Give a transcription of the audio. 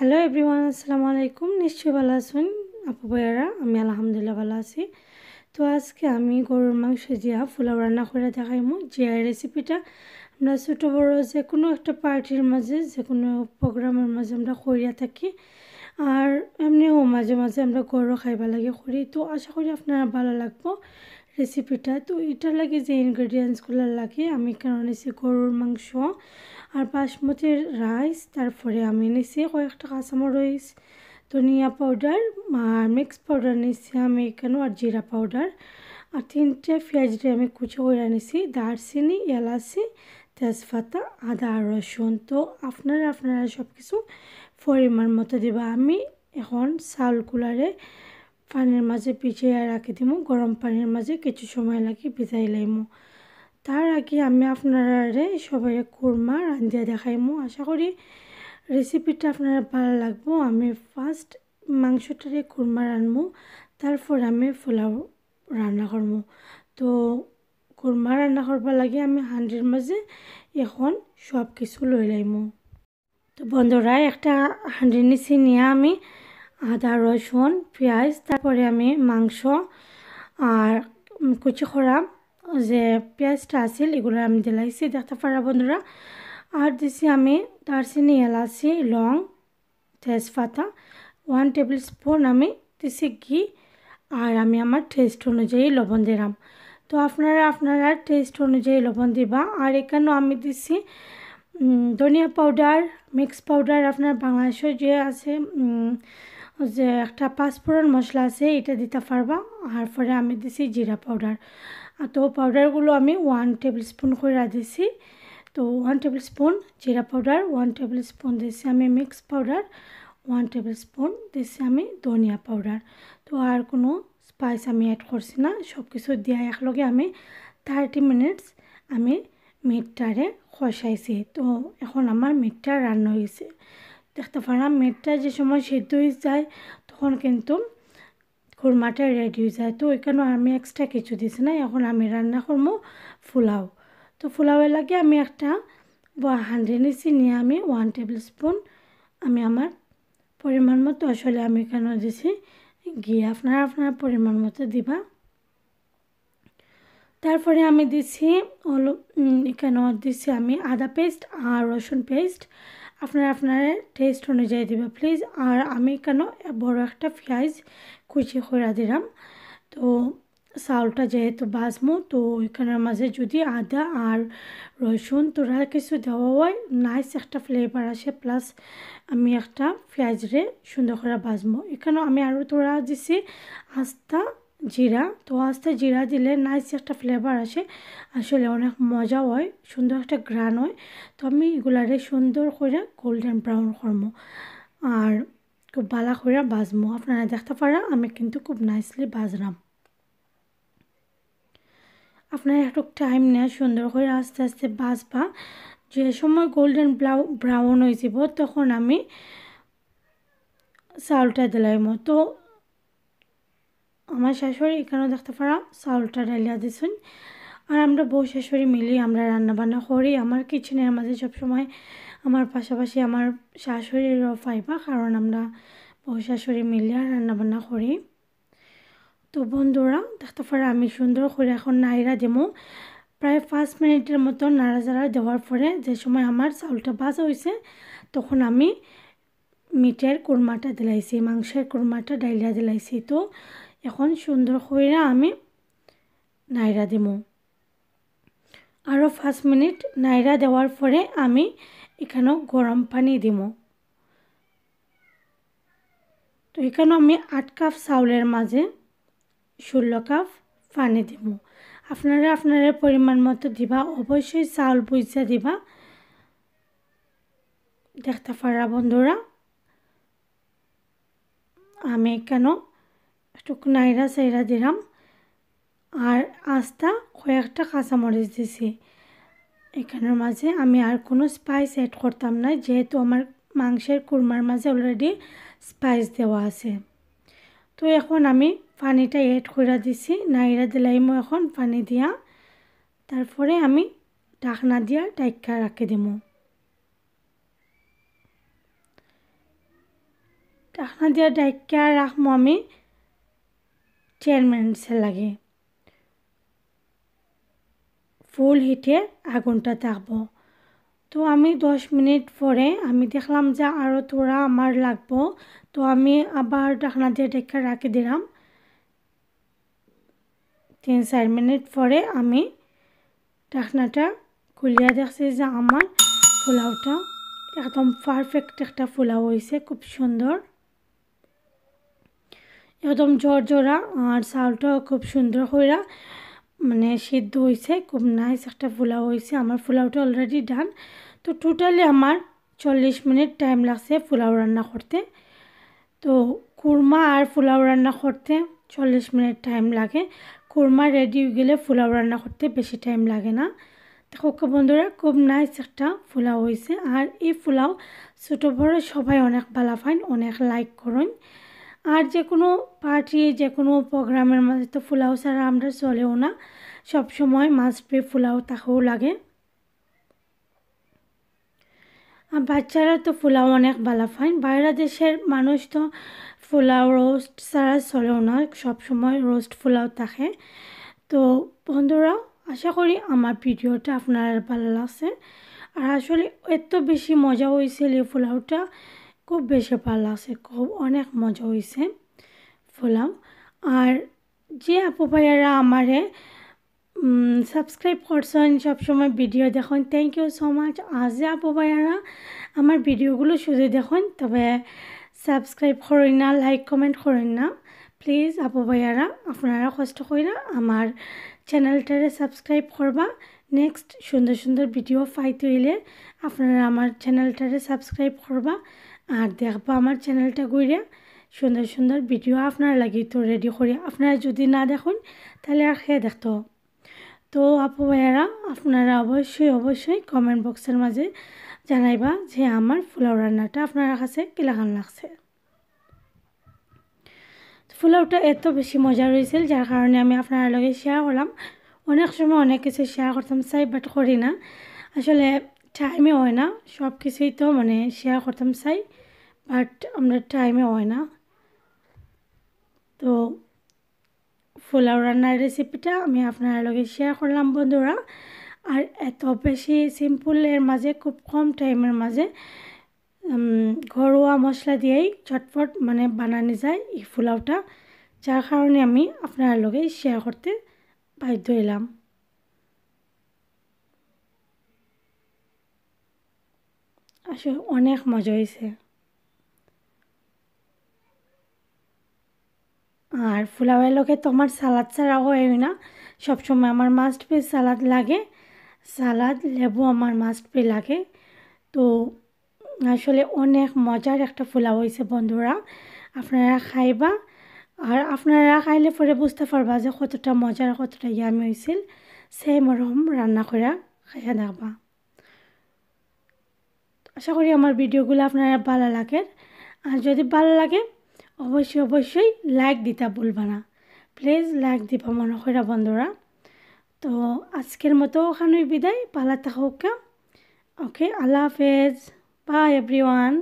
hello everyone আসসালামু আলাইকুম নিশ্চয়ই ভালো আছেন আপু ভাইয়ারা আমি আলহামদুলিল্লাহ ভালো আছি তো আজকে আমি গরুর মাংস দিয়া ফুলাও রান্না করে দেখাইমু যে রেসিপিটা আমরা ছোট বড় যে কোনো একটা পার্টির মাঝে যে কোনো প্রোগ্রামের মাঝে আমরা করিয়া থাকি আর এমনিও মাঝে মাঝে আমরা গরু খাইবা লাগে করি তো আশা করি আপনারা ভালো লাগবো রেসিপিটা তো এটা লাগে যে ইনগ্রেডিয়েন্টসগুলো লাগে আমি কারণ এনেছি গরুর মাংস আর বাসমতির রাইস তারপরে আমি এনেছি কয়েকটা রইস ধনিয়া পাউডার আর মিক্স পাউডার নিয়েছি আমি এখানে আর জিরা পাউডার আর তিনটে দিয়ে আমি কুচো করে এনেছি দারচিনি এলাচি তেজপাতা আদা আর রসুন তো আপনারা আপনারা সব কিছু পরিমাণ মতো দিবা আমি এখন চাউলগুলারে পানির মাঝে পিছিয়ে রাখি দিমু গরম পানির মাঝে কিছু সময় লাগে ভিজাই লাইমু তার আগে আমি আপনারা সবাই কুরমা রান্ধিয়া দেখাইমু আশা করি রেসিপিটা আপনারা ভালো লাগবো আমি ফার্স্ট মাংসটারে কুরমা রানমু তারপর আমি ফুলাও রান্না করবো তো কুরমা রান্না করবার লাগে আমি হান্ডির মাঝে এখন সব কিছু লই লাইমু তো বন্ধুরা একটা হান্ডি নিচে নিয়ে আমি আদা রসুন পেঁয়াজ তারপরে আমি মাংস আর কুচি করা যে পেঁয়াজটা আছিল এগুলো আমি দিলাইছি দেখতে পারা বন্ধুরা আর দিছি আমি দারচিনি এলাচি লং তেজপাতা ওয়ান টেবিল স্পুন আমি দিছি ঘি আর আমি আমার টেস্ট অনুযায়ী লবণ দিলাম তো আপনারা আপনারা টেস্ট অনুযায়ী লবণ দিবা আর এখানেও আমি দিছি ধনিয়া পাউডার মিক্স পাউডার আপনার বাংলাদেশে যে আছে যে একটা পাঁচফোড়ন মশলা আছে এটা দিতে পারবা আর পরে আমি দিছি জিরা পাউডার তো পাউডারগুলো আমি ওয়ান টেবিল স্পুন করে দিছি তো ওয়ান টেবিল স্পুন জিরা পাউডার ওয়ান টেবিল স্পুন দিছি আমি mix powder one tablespoon দিছি আমি ধনিয়া পাউডার তো আর কোনো স্পাইস আমি অ্যাড করছি না সব কিছু দিয়া একলগে আমি থার্টি মিনিটস আমি মিটটারে খসাইছি তো এখন আমার মিটটা রান্না হয়েছে দেখতে পারলাম মেটটা যে সময় সেদ্ধ হয়ে যায় তখন কিন্তু খুরমাটা রেডি হয়ে যায় তো এখানেও আমি এক্সট্রা কিছু দিছি না এখন আমি রান্না করবো ফুলাও তো ফুলাও লাগে আমি একটা হান্ড্রে নিছি নিয়ে আমি ওয়ান টেবিল স্পুন আমি আমার পরিমাণ মতো আসলে আমি এখানে দিছি ঘি আপনারা আপনার পরিমাণ মতো দিবা তারপরে আমি দিছি হলো এখানে দিছি আমি আদা পেস্ট আর রসুন পেস্ট আপনারা আপনার টেস্ট অনুযায়ী দিবে প্লিজ আর আমি কেন বড় একটা পেঁয়াজ কুচি করে দিলাম তো চাউলটা যেহেতু বাজমো তো ওইখানের মাঝে যদি আদা আর রসুন তোরা কিছু দেওয়া হয় নাইস একটা ফ্লেভার আসে প্লাস আমি একটা পেঁয়াজরে সুন্দর করে বাজমো এখানেও আমি আরও তোরা দিছি আস্তা জিরা তো আস্তে জিরা দিলে নাইস একটা ফ্লেভার আসে আসলে অনেক মজা হয় সুন্দর একটা গ্রান হয় তো আমি এগুলারে সুন্দর করে গোল্ডেন ব্রাউন করবো আর খুব ভালো করে বাজমো আপনারা দেখতে পারা আমি কিন্তু খুব নাইসলি বাজলাম আপনারা একটু টাইম নেয় সুন্দর করে আস্তে আস্তে বাজবা যে সময় গোল্ডেন ব্রাউ ব্রাউন হয়ে যাব তখন আমি চাউলটা দিলাম তো আমার শাশুড়ি এখানেও দেখতে পারা চাউলটা ডালিয়া দিছুন আর আমরা বউ শাশুড়ি মিলি আমরা রান্নাবান্না করি আমার কিচেনের মাঝে সবসময় আমার পাশাপাশি আমার শাশুড়িরও ফাইবা কারণ আমরা বউ শাশুড়ি আর রান্নাবান্না করি তো বন্ধুরা দেখতে পারা আমি সুন্দর করে এখন নাইরা দেবো প্রায় পাঁচ মিনিটের মতো জাড়া দেওয়ার পরে যে সময় আমার চাউলটা ভাজা হয়েছে তখন আমি মিটের কুরমাটা দিলাইছি মাংসের কুরমাটা ডাইলিয়া দিলাইছি তো এখন সুন্দর করে আমি নাইরা দেবো আরও পাঁচ মিনিট নাইরা দেওয়ার পরে আমি এখানেও গরম পানি দিব তো এখানেও আমি আট কাপ চাউলের মাঝে ষোলো কাপ পানি দিব আপনারা আপনারা পরিমাণ মতো দিবা অবশ্যই চাউল বুঝা দিবা দেখতে পারা বন্ধুরা আমি কেন টুক নাইরা সাইরা দিলাম আর আস্তা কয়েকটা কাঁচামরিচ দিছি এখানের মাঝে আমি আর কোনো স্পাইস অ্যাড করতাম না যেহেতু আমার মাংসের কুরমার মাঝে অলরেডি স্পাইস দেওয়া আছে তো এখন আমি পানিটা অ্যাড করে দিছি নাইরা দিলাইমো এখন পানি দিয়া তারপরে আমি ঢাকনা দিয়া টাইকা রাখে দিম ঢাকনা দিয়া ডাইকা রাখবো আমি চেয়ারম্যানসে লাগে ফুল হিটে আগুনটা থাকবো তো আমি দশ মিনিট পরে আমি দেখলাম যে আরও তোরা আমার লাগবো তো আমি আবার ঢাকনা দিয়ে ডেকে রাখি দিলাম তিন চার মিনিট পরে আমি ঢাকনাটা খুলিয়া দেখছি যে আমার ফুলাওটা একদম পারফেক্ট একটা ফুলাও হয়েছে খুব সুন্দর একদম জোরা আর চাউলটাও খুব সুন্দর হইরা মানে সিদ্ধ হয়েছে খুব নাইস একটা পোলাও হয়েছে আমার পোলাওটা অলরেডি ডান তো টোটালি আমার চল্লিশ মিনিট টাইম লাগছে পোলাও রান্না করতে তো কুরমা আর পোলাও রান্না করতে চল্লিশ মিনিট টাইম লাগে কুরমা রেডি হয়ে গেলে পোলাও রান্না করতে বেশি টাইম লাগে না দেখো বন্ধুরা খুব নাইস একটা পোলাও হয়েছে আর এই পোলাও ছোটো বড় সবাই অনেক ভালো পাইন অনেক লাইক করুন আর যে কোনো পার্টি যে কোনো প্রোগ্রামের মাঝে তো ফুলাও ছাড়া আমরা চলেও না সব সময় মাস্ট পেয়ে ফুলাও তাকেও লাগে আর বাচ্চারা তো ফুলাও অনেক ভালো ফাইন বাইরা দেশের মানুষ তো ফুলাও রোস্ট ছাড়া চলেও না সব সময় রোস্ট ফুলাও থাকে তো বন্ধুরা আশা করি আমার ভিডিওটা আপনার ভালো লাগছে আর আসলে এত বেশি মজা হয়েছিল এই ফুলাওটা খুব বেশি ভালো লাগছে খুব অনেক মজা হয়েছে ফুলাম আর যে আপু ভাইয়ারা আমারে সাবস্ক্রাইব করছেন সবসময় ভিডিও দেখুন থ্যাংক ইউ সো মাচ আজ যে আপু ভাইয়ারা আমার ভিডিওগুলো শুধু দেখুন তবে সাবস্ক্রাইব করেন না লাইক কমেন্ট করেন না প্লিজ আপু ভাইয়ারা আপনারা কষ্ট না আমার চ্যানেলটারে সাবস্ক্রাইব করবা নেক্সট সুন্দর সুন্দর ভিডিও পাইতে হইলে আপনারা আমার চ্যানেলটারে সাবস্ক্রাইব করবা আর দেখবো আমার চ্যানেলটা ঘুরে সুন্দর সুন্দর ভিডিও আপনার লাগি তো রেডি করে আপনারা যদি না দেখুন তাহলে আর খেয়ে দেখতো তো আপু ভাইয়ারা আপনারা অবশ্যই অবশ্যই কমেন্ট বক্সের মাঝে জানাইবা যে আমার ফুলাও রান্নাটা আপনারা কাছে কিলাখান লাগছে ফুলাওটা এত বেশি মজা রয়েছিল যার কারণে আমি আপনার লগে শেয়ার করলাম অনেক সময় অনেক কিছু শেয়ার করতাম চাই বাট করি না আসলে টাইমে হয় না সব কিছুই তো মানে শেয়ার করতাম চাই বাট আমরা টাইমে হয় না তো পোলাও রান্নার রেসিপিটা আমি আপনার লগে শেয়ার করলাম বন্ধুরা আর এত বেশি সিম্পলের মাঝে খুব কম টাইমের মাঝে ঘরোয়া মশলা দিয়েই চটপট মানে বানানো যায় এই পোলাওটা যার কারণে আমি আপনার লগে শেয়ার করতে বাধ্য এলাম আসলে অনেক মজা হয়েছে আর ফুলাওয়ের লোকে তো আমার সালাদ ছাড়া হয় না সবসময় আমার মাস্ট পে সালাদ লাগে সালাদ লেবু আমার মাস্ট পে লাগে তো আসলে অনেক মজার একটা ফুলা হয়েছে বন্ধুরা আপনারা খাইবা আর আপনারা খাইলে পরে বুঝতে পারবা যে কতটা মজার কতটা ইয়ামি হয়েছিল সেই মরম রান্না করে খাইয়া দেখবা আশা করি আমার ভিডিওগুলো আপনারা ভালো লাগে আর যদি ভালো লাগে অবশ্যই অবশ্যই লাইক দিতে ভুলবা না প্লিজ লাইক দিবা মনে করা বন্ধুরা তো আজকের মতো ওখানে বিদায় পালা থাকুক ওকে আল্লাহ হাফেজ বাই এভরিওয়ান